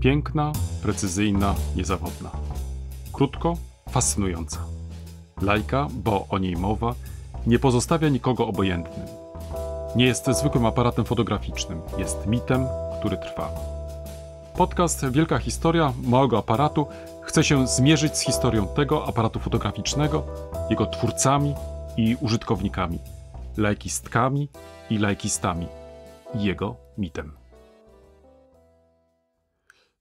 Piękna, precyzyjna, niezawodna. Krótko, fascynująca. Lajka, bo o niej mowa, nie pozostawia nikogo obojętnym. Nie jest zwykłym aparatem fotograficznym, jest mitem, który trwa. Podcast Wielka Historia Małego Aparatu chce się zmierzyć z historią tego aparatu fotograficznego, jego twórcami i użytkownikami, lajkistkami i lajkistami, i jego mitem.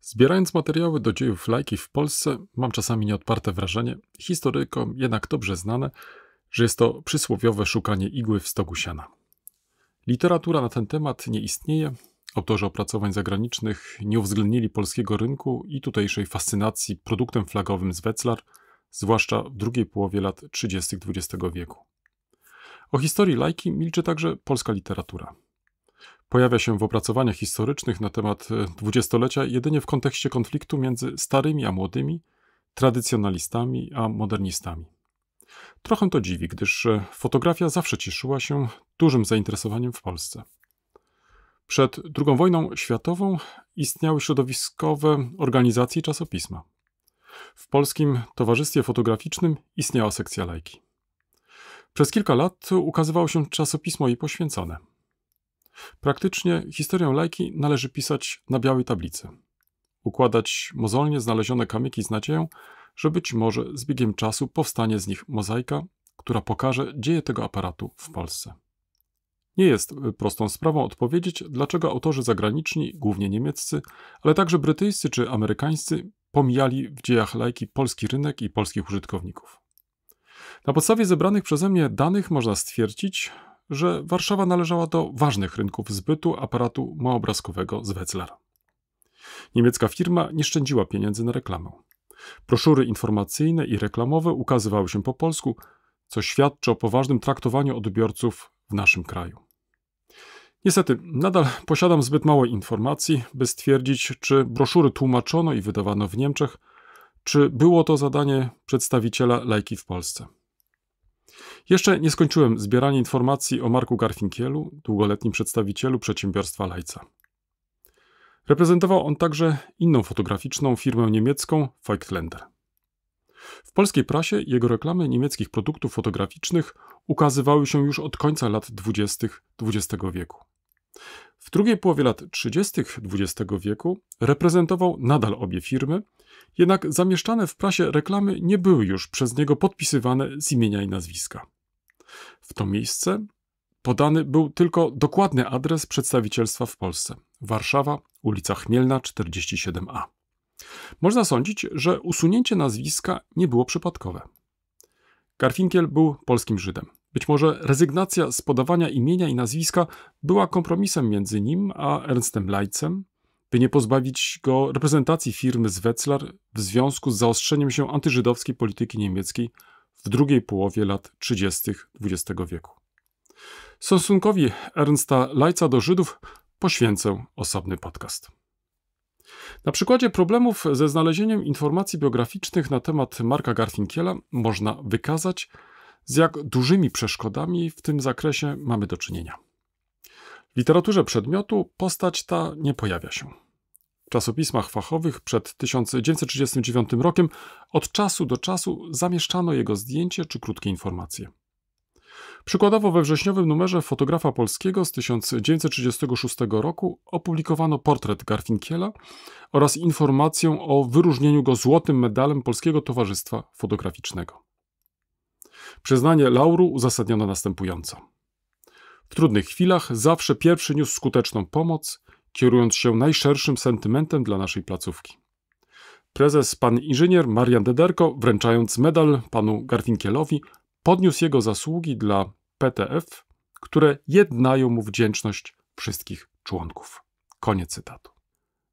Zbierając materiały do dziejów lajki w Polsce, mam czasami nieodparte wrażenie, historykom jednak dobrze znane, że jest to przysłowiowe szukanie igły w stogu siana. Literatura na ten temat nie istnieje, autorzy opracowań zagranicznych nie uwzględnili polskiego rynku i tutejszej fascynacji produktem flagowym z Wetzlar, zwłaszcza w drugiej połowie lat 30. XX wieku. O historii lajki milczy także polska literatura – pojawia się w opracowaniach historycznych na temat e, dwudziestolecia jedynie w kontekście konfliktu między starymi a młodymi, tradycjonalistami a modernistami. Trochę to dziwi, gdyż e, fotografia zawsze cieszyła się dużym zainteresowaniem w Polsce. Przed II wojną światową istniały środowiskowe organizacje i czasopisma. W Polskim Towarzystwie Fotograficznym istniała sekcja lajki. Przez kilka lat ukazywało się czasopismo jej poświęcone – Praktycznie historię lajki należy pisać na białej tablicy. Układać mozolnie znalezione kamyki z nadzieją, że być może z biegiem czasu powstanie z nich mozaika, która pokaże dzieje tego aparatu w Polsce. Nie jest y, prostą sprawą odpowiedzieć, dlaczego autorzy zagraniczni, głównie niemieccy, ale także brytyjscy czy amerykańscy, pomijali w dziejach lajki polski rynek i polskich użytkowników. Na podstawie zebranych przeze mnie danych można stwierdzić, że Warszawa należała do ważnych rynków zbytu aparatu małoobrazkowego z Wetzlar. Niemiecka firma nie szczędziła pieniędzy na reklamę. Proszury informacyjne i reklamowe ukazywały się po polsku, co świadczy o poważnym traktowaniu odbiorców w naszym kraju. Niestety, nadal posiadam zbyt mało informacji, by stwierdzić, czy broszury tłumaczono i wydawano w Niemczech, czy było to zadanie przedstawiciela lajki w Polsce. Jeszcze nie skończyłem zbierania informacji o Marku Garfinkielu, długoletnim przedstawicielu przedsiębiorstwa Lajca. Reprezentował on także inną fotograficzną firmę niemiecką Feuchtländer. W polskiej prasie jego reklamy niemieckich produktów fotograficznych ukazywały się już od końca lat 20. XX wieku. W drugiej połowie lat 30. XX wieku reprezentował nadal obie firmy, jednak zamieszczane w prasie reklamy nie były już przez niego podpisywane z imienia i nazwiska w to miejsce podany był tylko dokładny adres przedstawicielstwa w Polsce. Warszawa, ulica Chmielna 47a. Można sądzić, że usunięcie nazwiska nie było przypadkowe. Garfinkiel był polskim Żydem. Być może rezygnacja z podawania imienia i nazwiska była kompromisem między nim a Ernstem Lajcem, by nie pozbawić go reprezentacji firmy z Wetzlar w związku z zaostrzeniem się antyżydowskiej polityki niemieckiej w drugiej połowie lat 30. XX wieku. Stosunkowi Ernsta Lajca do Żydów poświęcę osobny podcast. Na przykładzie problemów ze znalezieniem informacji biograficznych na temat Marka Garfinkiela można wykazać, z jak dużymi przeszkodami w tym zakresie mamy do czynienia. W literaturze przedmiotu postać ta nie pojawia się czasopismach fachowych przed 1939 rokiem od czasu do czasu zamieszczano jego zdjęcie czy krótkie informacje. Przykładowo we wrześniowym numerze Fotografa Polskiego z 1936 roku opublikowano portret Garfinkiela oraz informację o wyróżnieniu go złotym medalem Polskiego Towarzystwa Fotograficznego. Przyznanie lauru uzasadniono następująco. W trudnych chwilach zawsze pierwszy niósł skuteczną pomoc kierując się najszerszym sentymentem dla naszej placówki. Prezes pan inżynier Marian Dederko, wręczając medal panu Garfinkielowi, podniósł jego zasługi dla PTF, które jednają mu wdzięczność wszystkich członków. Koniec cytatu.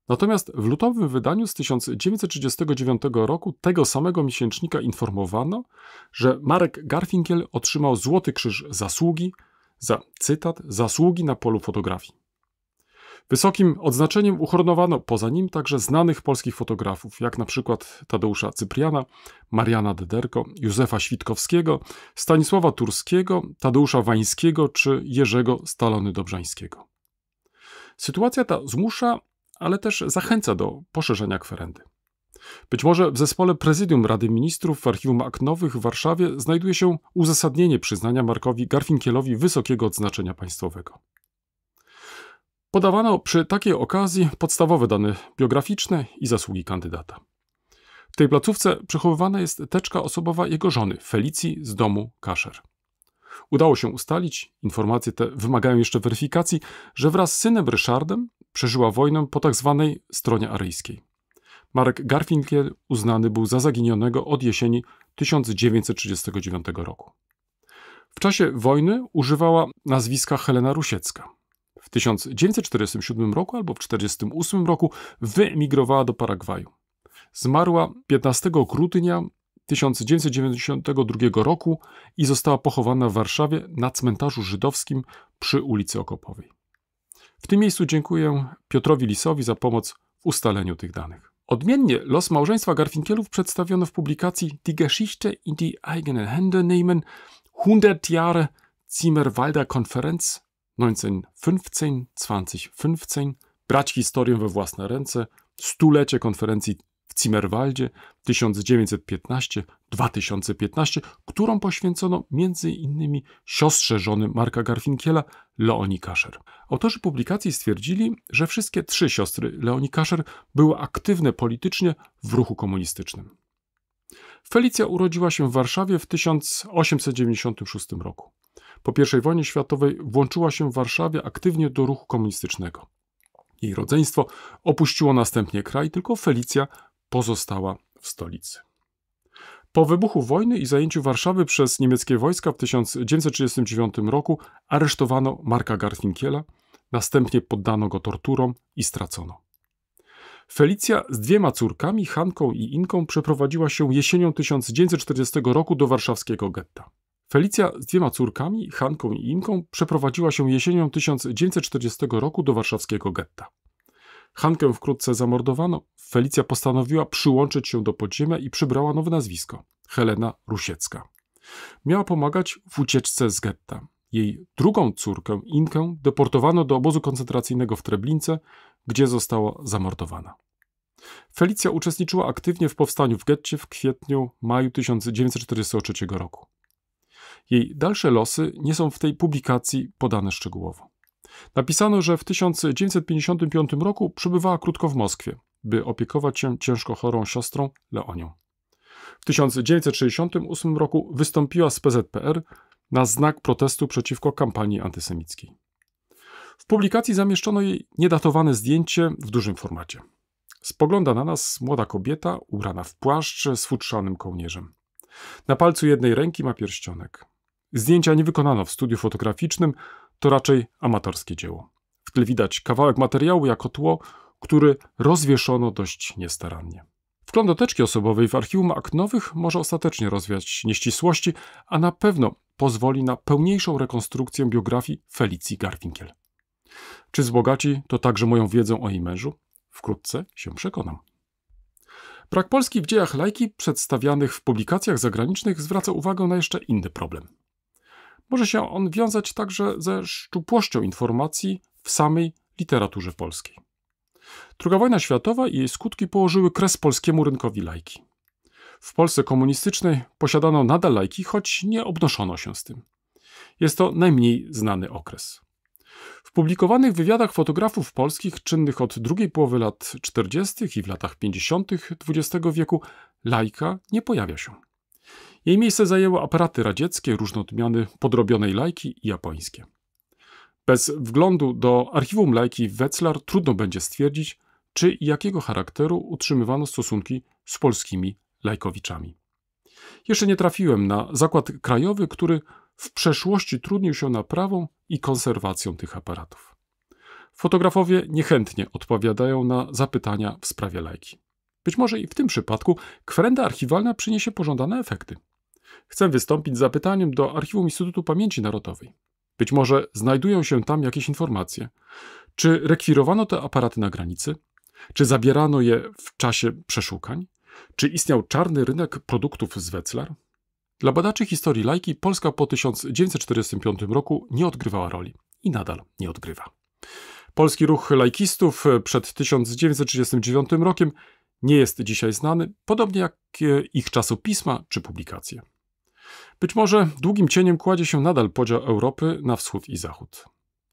Natomiast w lutowym wydaniu z 1939 roku tego samego miesięcznika informowano, że Marek Garfinkiel otrzymał Złoty Krzyż Zasługi za, cytat, zasługi na polu fotografii. Wysokim odznaczeniem uhonorowano poza nim także znanych polskich fotografów, jak na przykład Tadeusza Cypriana, Mariana Dederko, Józefa Świtkowskiego, Stanisława Turskiego, Tadeusza Wańskiego czy Jerzego Stalony-Dobrzańskiego. Sytuacja ta zmusza, ale też zachęca do poszerzenia kwerendy. Być może w zespole Prezydium Rady Ministrów w Archiwum Akt Nowych w Warszawie znajduje się uzasadnienie przyznania Markowi Garfinkielowi wysokiego odznaczenia państwowego. Podawano przy takiej okazji podstawowe dane biograficzne i zasługi kandydata. W tej placówce przechowywana jest teczka osobowa jego żony, Felicji z domu Kaszer. Udało się ustalić, informacje te wymagają jeszcze weryfikacji, że wraz z synem Ryszardem przeżyła wojnę po tzw. Tak stronie aryjskiej. Marek Garfinkiel uznany był za zaginionego od jesieni 1939 roku. W czasie wojny używała nazwiska Helena Rusiecka w 1947 roku albo w 1948 roku wyemigrowała do Paragwaju. Zmarła 15 grudnia 1992 roku i została pochowana w Warszawie na cmentarzu żydowskim przy ulicy Okopowej. W tym miejscu dziękuję Piotrowi Lisowi za pomoc w ustaleniu tych danych. Odmiennie los małżeństwa Garfinkielów przedstawiono w publikacji Die Geschichte in die eigenen Hände nehmen 100 Jahre Zimmerwalder Konferenz 1915-2015 brać historię we własne ręce, stulecie konferencji w Zimmerwaldzie 1915-2015, którą poświęcono między innymi siostrze żony Marka Garfinkiela, Leonie Kaszer. Autorzy publikacji stwierdzili, że wszystkie trzy siostry Leonie Kaszer były aktywne politycznie w ruchu komunistycznym. Felicja urodziła się w Warszawie w 1896 roku. Po I wojnie światowej włączyła się w Warszawie aktywnie do ruchu komunistycznego. Jej rodzeństwo opuściło następnie kraj, tylko Felicja pozostała w stolicy. Po wybuchu wojny i zajęciu Warszawy przez niemieckie wojska w 1939 roku aresztowano Marka Garfinkiela, następnie poddano go torturom i stracono. Felicja z dwiema córkami, Hanką i Inką, przeprowadziła się jesienią 1940 roku do warszawskiego getta. Felicja z dwiema córkami, Hanką i Inką, przeprowadziła się jesienią 1940 roku do warszawskiego getta. Hankę wkrótce zamordowano. Felicja postanowiła przyłączyć się do podziemia i przybrała nowe nazwisko Helena Rusiecka. Miała pomagać w ucieczce z getta. Jej drugą córkę, Inkę, deportowano do obozu koncentracyjnego w Treblince, gdzie została zamordowana. Felicja uczestniczyła aktywnie w powstaniu w getcie w kwietniu maju 1943 roku. Jej dalsze losy nie są w tej publikacji podane szczegółowo. Napisano, że w 1955 roku przebywała krótko w Moskwie, by opiekować się ciężko chorą siostrą Leonią. W 1968 roku wystąpiła z PZPR na znak protestu przeciwko kampanii antysemickiej. W publikacji zamieszczono jej niedatowane zdjęcie w dużym formacie. Spogląda na nas młoda kobieta ubrana w płaszcz z futrzanym kołnierzem. Na palcu jednej ręki ma pierścionek. Zdjęcia nie wykonano w studiu fotograficznym, to raczej amatorskie dzieło. W tle widać kawałek materiału jako tło, który rozwieszono dość niestarannie. Wgląd do osobowej w archiwum akt nowych może ostatecznie rozwiać nieścisłości, a na pewno pozwoli na pełniejszą rekonstrukcję biografii Felicji Garfinkiel. Czy wzbogaci to także moją wiedzą o jej mężu? Wkrótce się przekonam. Brak Polski w dziejach lajki przedstawianych w publikacjach zagranicznych zwraca uwagę na jeszcze inny problem. Może się on wiązać także ze szczupłością informacji w samej literaturze polskiej. II wojna światowa i jej skutki położyły kres polskiemu rynkowi lajki. W Polsce komunistycznej posiadano nadal lajki, choć nie obnoszono się z tym. Jest to najmniej znany okres. W publikowanych wywiadach fotografów polskich czynnych od drugiej połowy lat 40. i w latach 50. XX wieku lajka nie pojawia się. Jej miejsce zajęły aparaty radzieckie, różne odmiany podrobionej lajki i japońskie. Bez wglądu do archiwum lajki Wetzlar trudno będzie stwierdzić, czy i jakiego charakteru utrzymywano stosunki z polskimi lajkowiczami. Jeszcze nie trafiłem na zakład krajowy, który w przeszłości trudnił się naprawą i konserwacją tych aparatów. Fotografowie niechętnie odpowiadają na zapytania w sprawie lajki. Być może i w tym przypadku kwerenda archiwalna przyniesie pożądane efekty. Chcę wystąpić z zapytaniem do Archiwum Instytutu Pamięci Narodowej. Być może znajdują się tam jakieś informacje. Czy rekwirowano te aparaty na granicy? Czy zabierano je w czasie przeszukań? Czy istniał czarny rynek produktów z Wetzlar? Dla badaczy historii lajki Polska po 1945 roku nie odgrywała roli i nadal nie odgrywa. Polski ruch lajkistów przed 1939 rokiem nie jest dzisiaj znany, podobnie jak e, ich czasopisma czy publikacje. Być może długim cieniem kładzie się nadal podział Europy na wschód i zachód.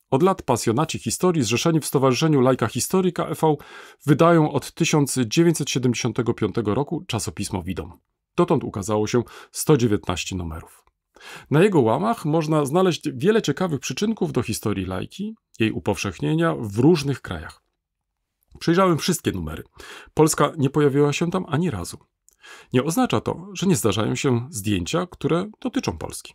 Od lat pasjonaci historii zrzeszeni w Stowarzyszeniu Lajka Historyka EV wydają od 1975 roku czasopismo Widom. Dotąd ukazało się 119 numerów. Na jego łamach można znaleźć wiele ciekawych przyczynków do historii lajki, jej upowszechnienia w różnych krajach. Przejrzałem wszystkie numery. Polska nie pojawiła się tam ani razu. Nie oznacza to, że nie zdarzają się zdjęcia, które dotyczą Polski.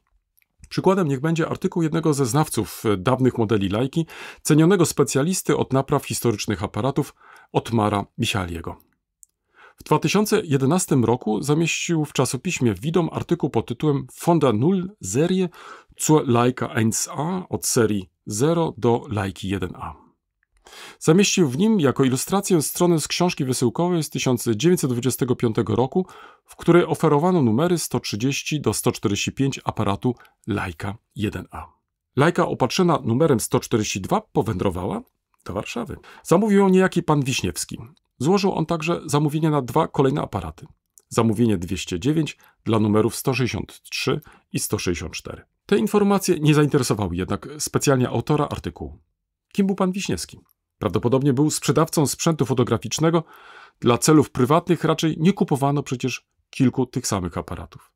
Przykładem niech będzie artykuł jednego ze znawców dawnych modeli lajki, cenionego specjalisty od napraw historycznych aparatów Otmara Michaliego. W 2011 roku zamieścił w czasopiśmie Widom artykuł pod tytułem Fonda Null Serie zur Leica 1a od serii 0 do Laiki 1a. Zamieścił w nim jako ilustrację stronę z książki wysyłkowej z 1925 roku, w której oferowano numery 130 do 145 aparatu Leica 1a. Laika opatrzona numerem 142 powędrowała do Warszawy. Zamówił niejaki pan Wiśniewski. Złożył on także zamówienie na dwa kolejne aparaty. Zamówienie 209 dla numerów 163 i 164. Te informacje nie zainteresowały jednak specjalnie autora artykułu. Kim był pan Wiśniewski? Prawdopodobnie był sprzedawcą sprzętu fotograficznego. Dla celów prywatnych raczej nie kupowano przecież kilku tych samych aparatów.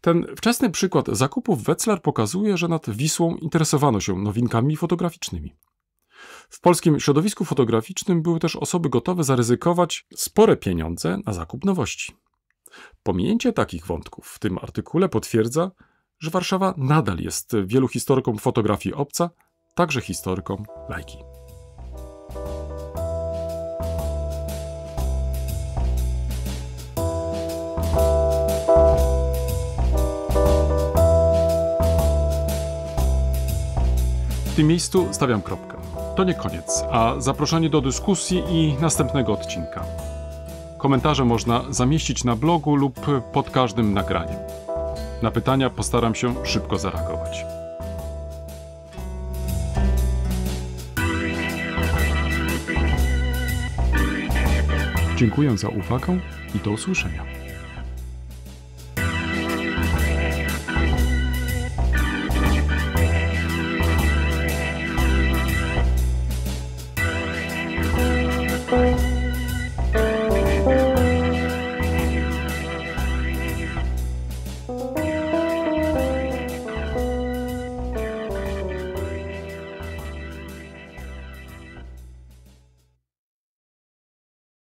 Ten wczesny przykład zakupów Wetzlar pokazuje, że nad Wisłą interesowano się nowinkami fotograficznymi. W polskim środowisku fotograficznym były też osoby gotowe zaryzykować spore pieniądze na zakup nowości. Pominięcie takich wątków w tym artykule potwierdza, że Warszawa nadal jest wielu historykom fotografii obca, także historykom lajki. W tym miejscu stawiam kropkę. To nie koniec, a zaproszenie do dyskusji i następnego odcinka. Komentarze można zamieścić na blogu lub pod każdym nagraniem. Na pytania postaram się szybko zareagować. Dziękuję za uwagę i do usłyszenia.